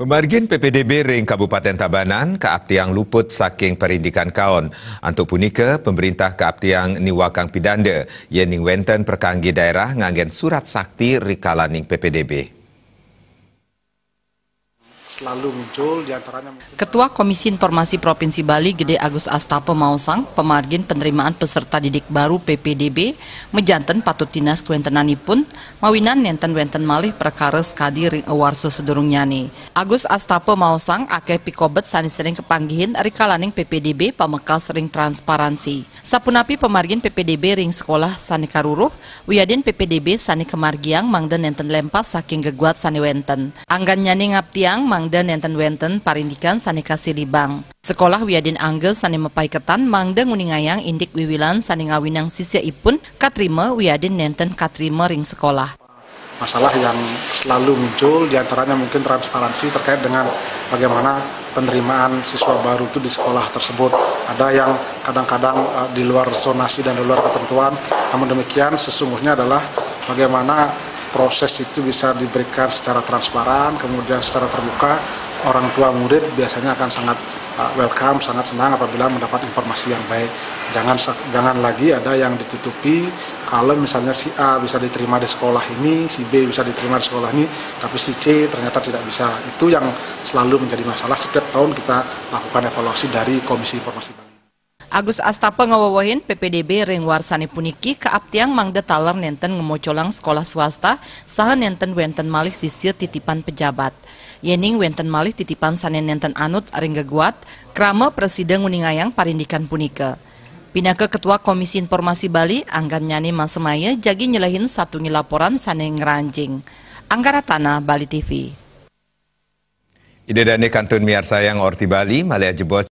Pembargin PPDB Ring Kabupaten Tabanan Kaaptiang luput saking perindikan kaon. Antuk punika pemerintah Kaaptiang niwakang pidande yening wenten perkanggi daerah nganggen surat sakti rikalaning PPDB selalu muncul diantaranya. Ketua Komisi Informasi Provinsi Bali Gede Agus Astapo Mausang, pemargin penerimaan peserta didik baru PPDB, mejanten patut dinas kuentenani pun, mawinan nenten wenten malih perkara skadi ring awar nyani Agus Astapo Mausang Kobet, pikobet sering kepanggihin rikalaning PPDB pamekas ring transparansi. Sapunapi pemargin PPDB ring sekolah sani karuruh, Wiyadin PPDB sani kemargiang mangden Nenten lempas saking geguat sani wenten. Anggan nyani ngaptiang mangden Nenten wenten parindikan sani kasilibang. Sekolah Wiyadin anggel sani mepaiketan mangden nguningayang indik wiwilan sani ngawinang sisya ipun katrima Wiyadin nenten katrima ring sekolah masalah yang selalu muncul diantaranya mungkin transparansi terkait dengan bagaimana penerimaan siswa baru itu di sekolah tersebut ada yang kadang-kadang uh, di luar zonasi dan di luar ketentuan namun demikian sesungguhnya adalah bagaimana proses itu bisa diberikan secara transparan kemudian secara terbuka orang tua murid biasanya akan sangat uh, welcome sangat senang apabila mendapat informasi yang baik jangan jangan lagi ada yang ditutupi kalau misalnya si A bisa diterima di sekolah ini, si B bisa diterima di sekolah ini, tapi si C ternyata tidak bisa. Itu yang selalu menjadi masalah setiap tahun kita lakukan evaluasi dari Komisi Informasi Bali. Agus Astapa ngawawahin PPDB ring Warsani puniki Aptiang mangda talar nenten ngemocolang sekolah swasta saha nenten wenten malih sisir titipan pejabat. Yening wenten malih titipan sanen nenten anut ring geguat krama presiden nguningayang parindikan punika. Pindah ke Ketua Komisi Informasi Bali, Anggan Nyani Masemaya, jagi nyelehin satu laporan saneng ranjing. Anggara Tanah, Bali TV. Ide dani kantun miar sayang orti Bali, Malaya jebos